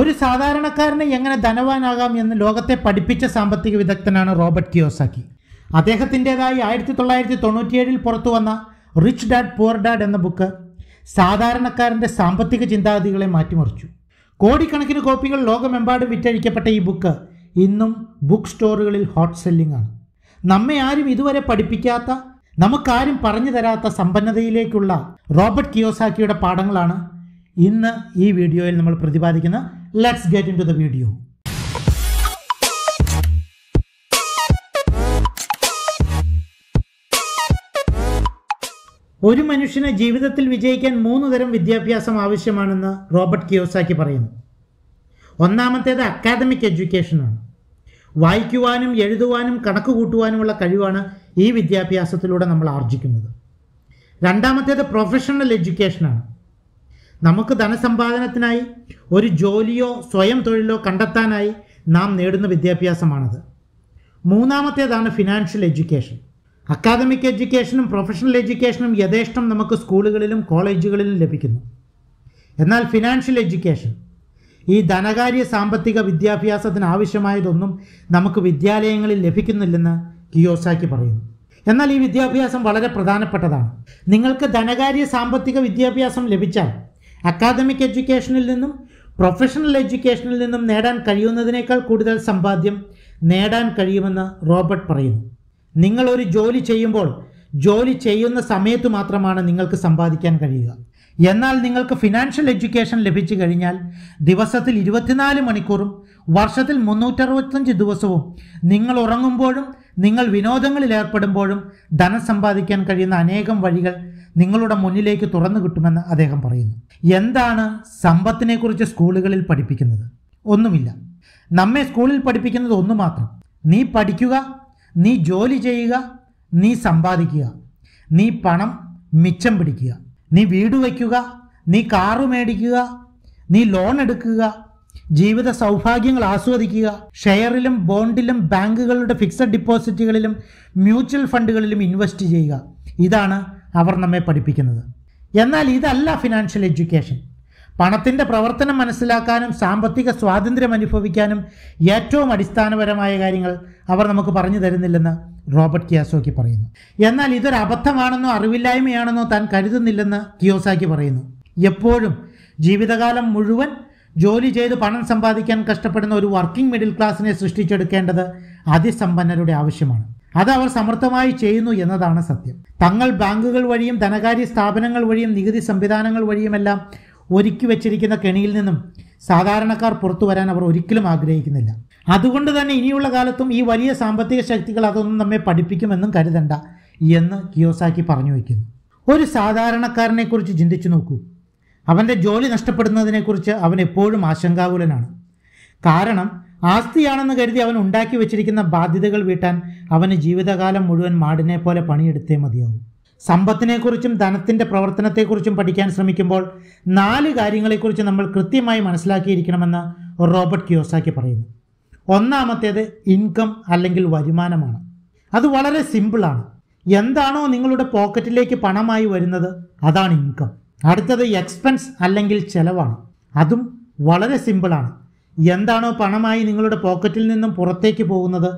ഒരു സാധാരണക്കാരന് എങ്ങനെ ധനവാനാകാം എന്ന് ലോകത്തെ പഠിപ്പിച്ച സാമ്പത്തിക വിദഗ്ധനാണ് റോബർട്ട് കിയോസാക്കി അദ്ദേഹത്തിൻ്റെതായി ആയിരത്തി തൊള്ളായിരത്തി തൊണ്ണൂറ്റിയേഴിൽ പുറത്തു വന്ന റിച്ച് ഡാഡ് പുവർ ഡാഡ് എന്ന ബുക്ക് സാധാരണക്കാരൻ്റെ സാമ്പത്തിക ചിന്താഗതികളെ മാറ്റിമറിച്ചു കോടിക്കണക്കിന് കോപ്പികൾ ലോകമെമ്പാടും വിറ്റഴിക്കപ്പെട്ട ഈ ബുക്ക് ഇന്നും ബുക്ക് സ്റ്റോറുകളിൽ ഹോട്ട് സെല്ലിംഗ് ആണ് നമ്മെ ആരും ഇതുവരെ പഠിപ്പിക്കാത്ത നമുക്കാരും പറഞ്ഞു തരാത്ത സമ്പന്നതയിലേക്കുള്ള റോബർട്ട് കിയോസാക്കിയുടെ പാഠങ്ങളാണ് ഇന്ന് ഈ വീഡിയോയിൽ നമ്മൾ പ്രതിപാദിക്കുന്ന let's get into the video ഒരു മനുഷ്യനെ ജീവിതത്തിൽ വിജയിക്കാൻ മൂന്ന് തരം വിദ്യാഭ്യാസം ആവശ്യമാണെന്ന് റോബർട്ട് കിയോസാക്കി പറയുന്നു ഒന്നാമത്തേത് അക്കാദമിക് എഡ്യൂക്കേഷനാണ് വായിക്കുവാനും എഴുതുവാനും കണക്ക് കൂട്ടുവാനുമുള്ള കഴിവാണ് ഈ വിദ്യാഭ്യാസത്തിലൂടെ നമ്മൾ ആർജിക്കുന്നത് രണ്ടാമത്തേത് പ്രൊഫഷണൽ എഡ്യൂക്കേഷനാണ് നമുക്ക് ധനസമ്പാദനത്തിനായി ഒരു ജോലിയോ സ്വയം തൊഴിലോ കണ്ടെത്താനായി നാം നേടുന്ന വിദ്യാഭ്യാസമാണത് മൂന്നാമത്തേതാണ് ഫിനാൻഷ്യൽ എഡ്യൂക്കേഷൻ അക്കാദമിക് എഡ്യൂക്കേഷനും പ്രൊഫഷണൽ എഡ്യൂക്കേഷനും യഥേഷ്ടം നമുക്ക് സ്കൂളുകളിലും കോളേജുകളിലും ലഭിക്കുന്നു എന്നാൽ ഫിനാൻഷ്യൽ എഡ്യൂക്കേഷൻ ഈ ധനകാര്യ സാമ്പത്തിക വിദ്യാഭ്യാസത്തിന് ആവശ്യമായതൊന്നും നമുക്ക് വിദ്യാലയങ്ങളിൽ ലഭിക്കുന്നില്ലെന്ന് കിയോസാക്കി പറയുന്നു എന്നാൽ ഈ വിദ്യാഭ്യാസം വളരെ പ്രധാനപ്പെട്ടതാണ് നിങ്ങൾക്ക് ധനകാര്യ സാമ്പത്തിക വിദ്യാഭ്യാസം ലഭിച്ചാൽ അക്കാദമിക് എഡ്യൂക്കേഷനിൽ നിന്നും പ്രൊഫഷണൽ എഡ്യൂക്കേഷനിൽ നിന്നും നേടാൻ കഴിയുന്നതിനേക്കാൾ കൂടുതൽ സമ്പാദ്യം നേടാൻ കഴിയുമെന്ന് റോബർട്ട് പറയുന്നു നിങ്ങളൊരു ജോലി ചെയ്യുമ്പോൾ ജോലി ചെയ്യുന്ന സമയത്ത് മാത്രമാണ് നിങ്ങൾക്ക് സമ്പാദിക്കാൻ കഴിയുക എന്നാൽ നിങ്ങൾക്ക് ഫിനാൻഷ്യൽ എഡ്യൂക്കേഷൻ ലഭിച്ചു കഴിഞ്ഞാൽ ദിവസത്തിൽ ഇരുപത്തിനാല് മണിക്കൂറും വർഷത്തിൽ മുന്നൂറ്ററുപത്തഞ്ച് ദിവസവും നിങ്ങൾ ഉറങ്ങുമ്പോഴും നിങ്ങൾ വിനോദങ്ങളിൽ ഏർപ്പെടുമ്പോഴും ധനം സമ്പാദിക്കാൻ കഴിയുന്ന അനേകം വഴികൾ നിങ്ങളുടെ മുന്നിലേക്ക് തുറന്നു കിട്ടുമെന്ന് അദ്ദേഹം പറയുന്നു എന്താണ് സമ്പത്തിനെക്കുറിച്ച് സ്കൂളുകളിൽ പഠിപ്പിക്കുന്നത് ഒന്നുമില്ല നമ്മെ സ്കൂളിൽ പഠിപ്പിക്കുന്നത് ഒന്നു മാത്രം നീ പഠിക്കുക നീ ജോലി ചെയ്യുക നീ സമ്പാദിക്കുക നീ പണം മിച്ചം പിടിക്കുക നീ വീട് വയ്ക്കുക നീ കാറ് മേടിക്കുക നീ ലോൺ എടുക്കുക ജീവിത സൗഭാഗ്യങ്ങൾ ആസ്വദിക്കുക ഷെയറിലും ബോണ്ടിലും ബാങ്കുകളുടെ ഫിക്സഡ് ഡിപ്പോസിറ്റുകളിലും മ്യൂച്വൽ ഫണ്ടുകളിലും ഇൻവെസ്റ്റ് ചെയ്യുക ഇതാണ് അവർ നമ്മെ പഠിപ്പിക്കുന്നത് എന്നാൽ ഇതല്ല ഫിനാൻഷ്യൽ എഡ്യൂക്കേഷൻ പണത്തിൻ്റെ പ്രവർത്തനം മനസ്സിലാക്കാനും സാമ്പത്തിക സ്വാതന്ത്ര്യം അനുഭവിക്കാനും ഏറ്റവും അടിസ്ഥാനപരമായ കാര്യങ്ങൾ അവർ നമുക്ക് പറഞ്ഞു തരുന്നില്ലെന്ന് റോബർട്ട് കിയാസോക്കി പറയുന്നു എന്നാൽ ഇതൊരു അബദ്ധമാണെന്നോ അറിവില്ലായ്മയാണെന്നോ താൻ കരുതുന്നില്ലെന്ന് കിയോസാക്കി പറയുന്നു എപ്പോഴും ജീവിതകാലം മുഴുവൻ ജോലി ചെയ്ത് പണം സമ്പാദിക്കാൻ കഷ്ടപ്പെടുന്ന ഒരു വർക്കിംഗ് മിഡിൽ ക്ലാസ്സിനെ സൃഷ്ടിച്ചെടുക്കേണ്ടത് അതിസമ്പന്നരുടെ ആവശ്യമാണ് അത് അവർ സമർത്ഥമായി ചെയ്യുന്നു എന്നതാണ് സത്യം തങ്ങൾ ബാങ്കുകൾ വഴിയും ധനകാര്യ സ്ഥാപനങ്ങൾ വഴിയും നികുതി സംവിധാനങ്ങൾ വഴിയുമെല്ലാം ഒരുക്കി വെച്ചിരിക്കുന്ന കെണിയിൽ നിന്നും സാധാരണക്കാർ പുറത്തു വരാൻ അവർ ഒരിക്കലും ആഗ്രഹിക്കുന്നില്ല അതുകൊണ്ട് തന്നെ ഇനിയുള്ള കാലത്തും ഈ വലിയ സാമ്പത്തിക ശക്തികൾ അതൊന്നും നമ്മെ പഠിപ്പിക്കുമെന്നും കരുതണ്ട എന്ന് കിയോസാക്കി പറഞ്ഞു വയ്ക്കുന്നു ഒരു സാധാരണക്കാരനെക്കുറിച്ച് ചിന്തിച്ചു നോക്കൂ അവൻ്റെ ജോലി നഷ്ടപ്പെടുന്നതിനെക്കുറിച്ച് അവൻ എപ്പോഴും ആശങ്കാകുലനാണ് കാരണം ആസ്തിയാണെന്ന് കരുതി അവൻ ഉണ്ടാക്കി വെച്ചിരിക്കുന്ന ബാധ്യതകൾ വീട്ടാൻ അവന് ജീവിതകാലം മുഴുവൻ മാടിനെ പോലെ പണിയെടുത്തേ മതിയാവും സമ്പത്തിനെക്കുറിച്ചും ധനത്തിൻ്റെ പ്രവർത്തനത്തെക്കുറിച്ചും പഠിക്കാൻ ശ്രമിക്കുമ്പോൾ നാല് കാര്യങ്ങളെക്കുറിച്ച് നമ്മൾ കൃത്യമായി മനസ്സിലാക്കിയിരിക്കണമെന്ന് റോബർട്ട് ക്യോസാക്കി പറയുന്നു ഒന്നാമത്തേത് ഇൻകം അല്ലെങ്കിൽ വരുമാനമാണ് അത് വളരെ സിമ്പിളാണ് എന്താണോ നിങ്ങളുടെ പോക്കറ്റിലേക്ക് പണമായി വരുന്നത് അതാണ് ഇൻകം അടുത്തത് എക്സ്പെൻസ് അല്ലെങ്കിൽ ചെലവാണ് അതും വളരെ സിമ്പിളാണ് എന്താണോ പണമായി നിങ്ങളുടെ പോക്കറ്റിൽ നിന്നും പുറത്തേക്ക് പോകുന്നത്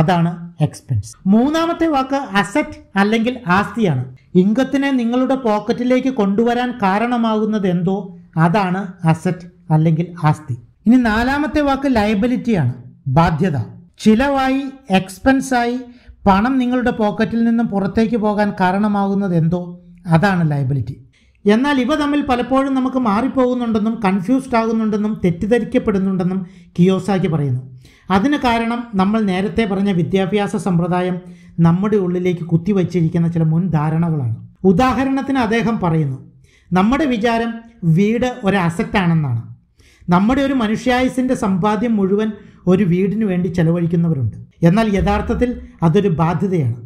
അതാണ് എക്സ്പെൻസ് മൂന്നാമത്തെ വാക്ക് അസറ്റ് അല്ലെങ്കിൽ ആസ്തിയാണ് ഇൻകത്തിനെ നിങ്ങളുടെ പോക്കറ്റിലേക്ക് കൊണ്ടുവരാൻ കാരണമാകുന്നത് എന്തോ അതാണ് അസറ്റ് അല്ലെങ്കിൽ ആസ്തി ഇനി നാലാമത്തെ വാക്ക് ലയബിലിറ്റിയാണ് ബാധ്യത ചിലവായി എക്സ്പെൻസായി പണം നിങ്ങളുടെ പോക്കറ്റിൽ നിന്നും പുറത്തേക്ക് പോകാൻ കാരണമാകുന്നത് എന്തോ അതാണ് ലയബിലിറ്റി എന്നാൽ ഇവ തമ്മിൽ പലപ്പോഴും നമുക്ക് മാറിപ്പോകുന്നുണ്ടെന്നും കൺഫ്യൂസ്ഡ് ആകുന്നുണ്ടെന്നും തെറ്റിദ്ധരിക്കപ്പെടുന്നുണ്ടെന്നും കിയോസാക്കി പറയുന്നു അതിന് കാരണം നമ്മൾ നേരത്തെ പറഞ്ഞ വിദ്യാഭ്യാസ സമ്പ്രദായം നമ്മുടെ ഉള്ളിലേക്ക് കുത്തിവച്ചിരിക്കുന്ന ചില മുൻ ധാരണകളാണ് ഉദാഹരണത്തിന് അദ്ദേഹം പറയുന്നു നമ്മുടെ വിചാരം വീട് ഒരു അസറ്റാണെന്നാണ് നമ്മുടെ ഒരു മനുഷ്യായുസിൻ്റെ സമ്പാദ്യം മുഴുവൻ ഒരു വീടിനു വേണ്ടി ചെലവഴിക്കുന്നവരുണ്ട് എന്നാൽ യഥാർത്ഥത്തിൽ അതൊരു ബാധ്യതയാണ്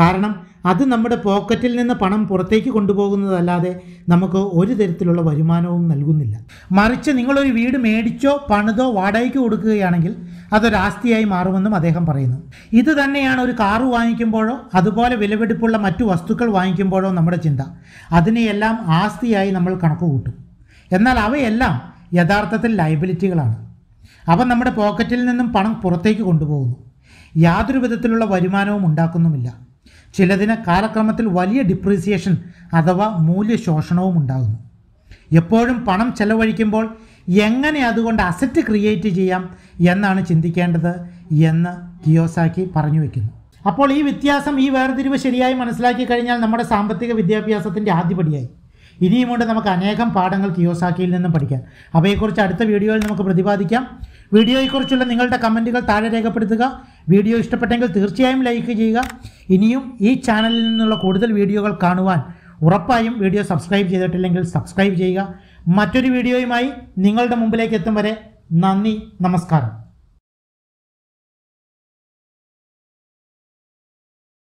കാരണം അത് നമ്മുടെ പോക്കറ്റിൽ നിന്ന് പണം പുറത്തേക്ക് കൊണ്ടുപോകുന്നതല്ലാതെ നമുക്ക് ഒരു തരത്തിലുള്ള വരുമാനവും നൽകുന്നില്ല മറിച്ച് നിങ്ങളൊരു വീട് മേടിച്ചോ പണിതോ വാടകയ്ക്ക് കൊടുക്കുകയാണെങ്കിൽ അതൊരാസ്തിയായി മാറുമെന്നും അദ്ദേഹം പറയുന്നു ഇത് തന്നെയാണ് ഒരു കാറ് വാങ്ങിക്കുമ്പോഴോ അതുപോലെ വിലപിടിപ്പുള്ള മറ്റു വസ്തുക്കൾ വാങ്ങിക്കുമ്പോഴോ നമ്മുടെ ചിന്ത അതിനെയെല്ലാം ആസ്തിയായി നമ്മൾ കണക്ക് കൂട്ടും എന്നാൽ അവയെല്ലാം യഥാർത്ഥത്തിൽ ലയബിലിറ്റികളാണ് അവ നമ്മുടെ പോക്കറ്റിൽ നിന്നും പണം പുറത്തേക്ക് കൊണ്ടുപോകുന്നു യാതൊരു വിധത്തിലുള്ള വരുമാനവും ഉണ്ടാക്കുന്നുമില്ല ചിലതിന് കാലക്രമത്തിൽ വലിയ ഡിപ്രീസിയേഷൻ അഥവാ മൂല്യശോഷണവും ഉണ്ടാകുന്നു എപ്പോഴും പണം ചെലവഴിക്കുമ്പോൾ എങ്ങനെ അതുകൊണ്ട് അസറ്റ് ക്രിയേറ്റ് ചെയ്യാം എന്നാണ് ചിന്തിക്കേണ്ടത് എന്ന് കിയോസാക്കി പറഞ്ഞു വയ്ക്കുന്നു അപ്പോൾ ഈ വ്യത്യാസം ഈ വേർതിരിവ് ശരിയായി മനസ്സിലാക്കി കഴിഞ്ഞാൽ നമ്മുടെ സാമ്പത്തിക വിദ്യാഭ്യാസത്തിൻ്റെ ആദ്യപടിയായി കൊണ്ട് നമുക്ക് അനേകം പാഠങ്ങൾ കിയോസാക്കിയിൽ നിന്നും പഠിക്കാം അവയെക്കുറിച്ച് അടുത്ത വീഡിയോയിൽ നമുക്ക് പ്രതിപാദിക്കാം വീഡിയോയെക്കുറിച്ചുള്ള നിങ്ങളുടെ കമൻറ്റുകൾ താഴെ രേഖപ്പെടുത്തുക വീഡിയോ ഇഷ്ടപ്പെട്ടെങ്കിൽ തീർച്ചയായും ലൈക്ക് ചെയ്യുക ഇനിയും ഈ ചാനലിൽ നിന്നുള്ള കൂടുതൽ വീഡിയോകൾ കാണുവാൻ ഉറപ്പായും വീഡിയോ സബ്സ്ക്രൈബ് ചെയ്തിട്ടില്ലെങ്കിൽ സബ്സ്ക്രൈബ് ചെയ്യുക മറ്റൊരു വീഡിയോയുമായി നിങ്ങളുടെ മുമ്പിലേക്ക് എത്തും വരെ നന്ദി നമസ്കാരം